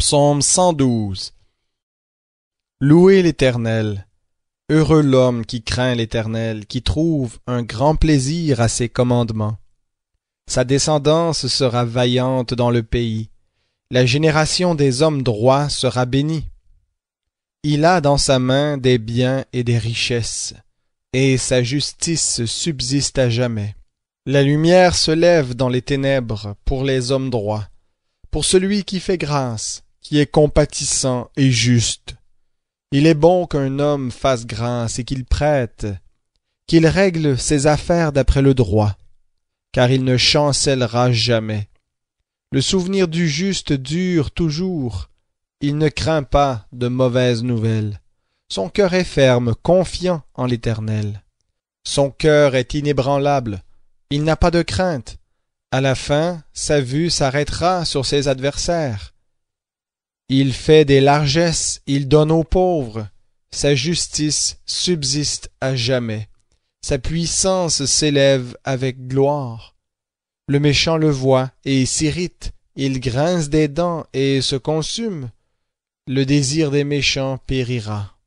Psaume 112 Louez l'Éternel. Heureux l'homme qui craint l'Éternel, qui trouve un grand plaisir à ses commandements. Sa descendance sera vaillante dans le pays. La génération des hommes droits sera bénie. Il a dans sa main des biens et des richesses, et sa justice subsiste à jamais. La lumière se lève dans les ténèbres pour les hommes droits, pour celui qui fait grâce qui est compatissant et juste. Il est bon qu'un homme fasse grâce et qu'il prête, qu'il règle ses affaires d'après le droit, car il ne chancellera jamais. Le souvenir du juste dure toujours. Il ne craint pas de mauvaises nouvelles. Son cœur est ferme, confiant en l'Éternel. Son cœur est inébranlable. Il n'a pas de crainte. À la fin, sa vue s'arrêtera sur ses adversaires. Il fait des largesses, il donne aux pauvres. Sa justice subsiste à jamais. Sa puissance s'élève avec gloire. Le méchant le voit et s'irrite. Il grince des dents et se consume. Le désir des méchants périra.